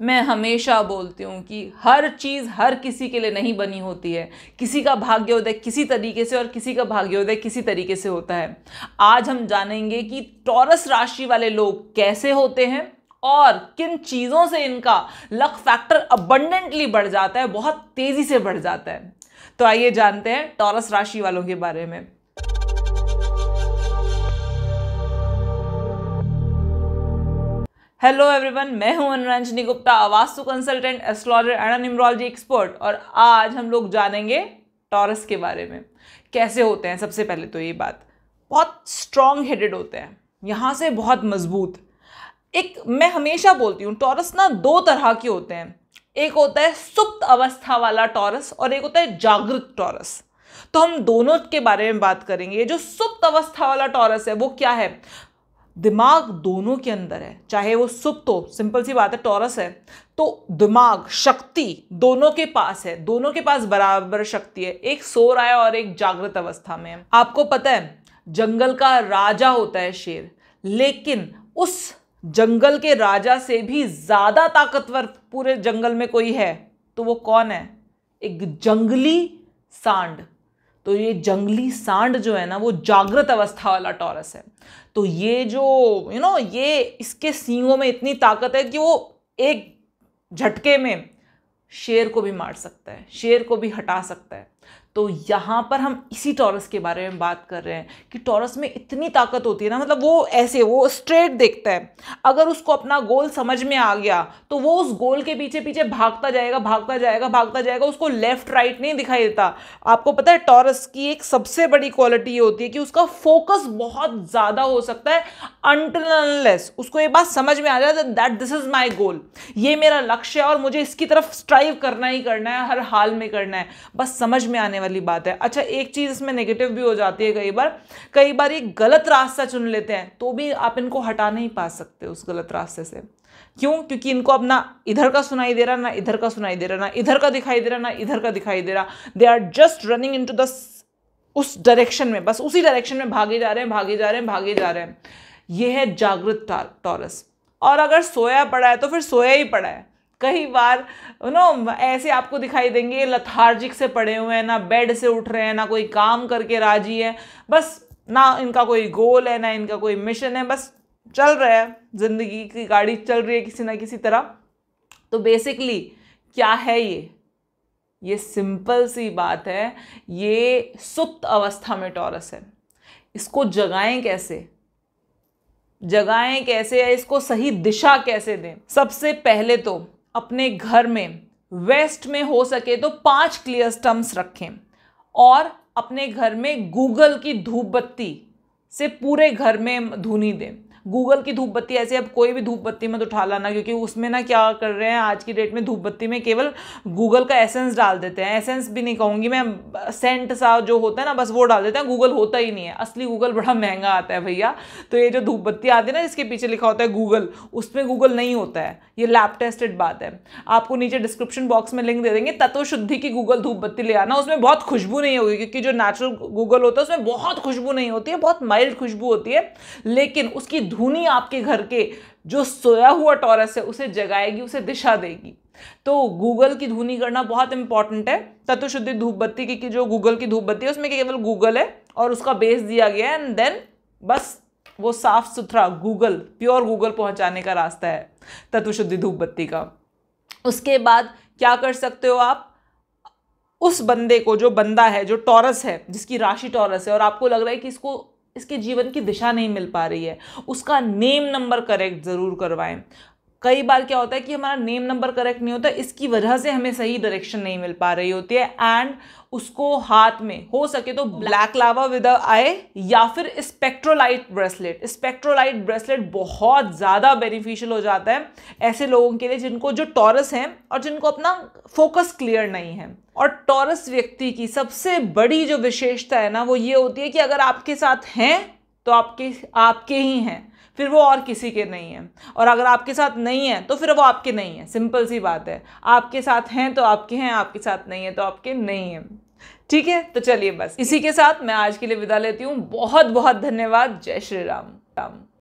मैं हमेशा बोलती हूँ कि हर चीज़ हर किसी के लिए नहीं बनी होती है किसी का भाग्योदय किसी तरीके से और किसी का भाग्योदय किसी तरीके से होता है आज हम जानेंगे कि टॉरस राशि वाले लोग कैसे होते हैं और किन चीज़ों से इनका लक फैक्टर अबंडेंटली बढ़ जाता है बहुत तेज़ी से बढ़ जाता है तो आइए जानते हैं टॉरस राशि वालों के बारे में हेलो एवरीवन मैं हूं Anuranjani Gupta vastu consultant astrologer and numerology expert और आज हम लोग जानेंगे टॉरस के बारे में कैसे होते हैं सबसे पहले तो ये बात बहुत स्ट्रॉन्ग हेडेड होते हैं यहाँ से बहुत मजबूत एक मैं हमेशा बोलती हूँ टॉरस ना दो तरह के होते हैं एक होता है सुप्त अवस्था वाला टॉरस और एक होता है जागृत टॉरस तो हम दोनों के बारे में बात करेंगे जो सुप्त अवस्था वाला टॉरस है वो क्या है दिमाग दोनों के अंदर है चाहे वो सुप्त हो सिंपल सी बात है टॉरस है तो दिमाग शक्ति दोनों के पास है दोनों के पास बराबर शक्ति है एक सो रहा है और एक जागृत अवस्था में है आपको पता है जंगल का राजा होता है शेर लेकिन उस जंगल के राजा से भी ज़्यादा ताकतवर पूरे जंगल में कोई है तो वो कौन है एक जंगली सांड तो ये जंगली सांड जो है ना वो जागृत अवस्था वाला टॉरस है तो ये जो यू you नो know, ये इसके सींगों में इतनी ताकत है कि वो एक झटके में शेर को भी मार सकता है शेर को भी हटा सकता है तो यहाँ पर हम इसी टॉरस के बारे में बात कर रहे हैं कि टॉरस में इतनी ताकत होती है ना मतलब वो ऐसे वो स्ट्रेट देखता है अगर उसको अपना गोल समझ में आ गया तो वो उस गोल के पीछे पीछे भागता जाएगा भागता जाएगा भागता जाएगा उसको लेफ्ट राइट नहीं दिखाई देता आपको पता है टॉरस की एक सबसे बड़ी क्वालिटी ये होती है कि उसका फोकस बहुत ज़्यादा हो सकता है अनटनलेस उसको ये बात समझ में आ जाता है that this is my goal ये मेरा लक्ष्य है और मुझे इसकी तरफ स्ट्राइव करना ही करना है हर हाल में करना है बस समझ में आने वाली बात है अच्छा एक चीज़ इसमें नेगेटिव भी हो जाती है कई बार कई बार ये गलत रास्ता चुन लेते हैं तो भी आप इनको हटा नहीं पा सकते उस गलत रास्ते से क्यों क्योंकि इनको अब ना इधर का सुनाई दे रहा ना इधर का सुनाई दे रहा ना इधर का दिखाई दे रहा ना इधर का दिखाई दे रहा they are just running into the उस डायरेक्शन में बस उसी डायरेक्शन में भागे जा रहे हैं भागे जा रहे हैं भागे जा रहे हैं ये है जागृत टॉरस और अगर सोया पड़ा है तो फिर सोया ही पड़ा है कई बार नो ऐसे आपको दिखाई देंगे लथार्जिक से पड़े हुए हैं ना बेड से उठ रहे हैं ना कोई काम करके राजी है बस ना इनका कोई गोल है ना इनका कोई मिशन है बस चल रहा है ज़िंदगी की गाड़ी चल रही है किसी ना किसी तरह तो बेसिकली क्या है ये ये सिंपल सी बात है ये सुप्त अवस्था में टॉरस है इसको जगाएं कैसे जगाएं कैसे या इसको सही दिशा कैसे दें सबसे पहले तो अपने घर में वेस्ट में हो सके तो पांच क्लियर स्टम्प्स रखें और अपने घर में गूगल की धूप बत्ती से पूरे घर में धुनी दें गूगल की धूप बत्ती ऐसे अब कोई भी धूप बत्ती मत उठा लाना क्योंकि उसमें ना क्या कर रहे हैं आज की डेट में धूप बत्ती में केवल गूगल का एसेंस डाल देते हैं एसेंस भी नहीं कहूँगी मैं सेंट सा जो होता है ना बस वो डाल देते हैं गूगल होता ही नहीं है असली गूगल बड़ा महंगा आता है भैया तो ये जो धूप बत्ती आती है ना जिसके पीछे लिखा होता है गूगल उसमें गूगल नहीं होता है ये लैब टेस्टेड बात है आपको नीचे डिस्क्रिप्शन बॉक्स में लिंक दे देंगे तत्व शुद्धि की गूगल धूप बत्ती ले आना उसमें बहुत खुशबू नहीं होगी क्योंकि जो नेचुरल गूगल होता है उसमें बहुत खुशबू नहीं होती है बहुत माइल्ड खुशबू होती है लेकिन उसकी धुनी आपके घर के जो सोया हुआ टॉरस है उसे जगाएगी उसे दिशा देगी तो गूगल की धुनी करना बहुत इंपॉर्टेंट है तत्व शुद्धि धूप बत्ती की, की जो गूगल की धूप बत्ती है उसमें केवल गूगल है और उसका बेस दिया गया है एंड देन बस वो साफ सुथरा गूगल प्योर गूगल पहुंचाने का रास्ता है तत्व शुद्धि धूप बत्ती का उसके बाद क्या कर सकते हो आप उस बंदे को जो बंदा है जो टॉरस है जिसकी राशि टॉरस है और आपको लग रहा है कि इसको इसके जीवन की दिशा नहीं मिल पा रही है उसका नेम नंबर करेक्ट ज़रूर करवाएं कई बार क्या होता है कि हमारा नेम नंबर करेक्ट नहीं होता इसकी वजह से हमें सही डायरेक्शन नहीं मिल पा रही होती है एंड उसको हाथ में हो सके तो ब्लैक लावा विद आए या फिर स्पेक्ट्रोलाइट ब्रेसलेट स्पेक्ट्रोलाइट ब्रेसलेट बहुत ज़्यादा बेनिफिशियल हो जाता है ऐसे लोगों के लिए जिनको जो टॉरस हैं और जिनको अपना फोकस क्लियर नहीं है और टॉरस व्यक्ति की सबसे बड़ी जो विशेषता है ना वो ये होती है कि अगर आपके साथ हैं तो आपके आपके ही हैं फिर वो और किसी के नहीं है और अगर आपके साथ नहीं है तो फिर वो आपके नहीं है सिंपल सी बात है आपके साथ हैं तो आपके हैं आपके साथ नहीं है तो आपके नहीं है ठीक है तो चलिए बस इसी के साथ मैं आज के लिए विदा लेती हूँ बहुत बहुत धन्यवाद जय श्री राम राम